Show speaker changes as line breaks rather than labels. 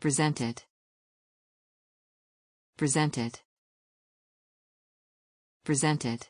presented presented presented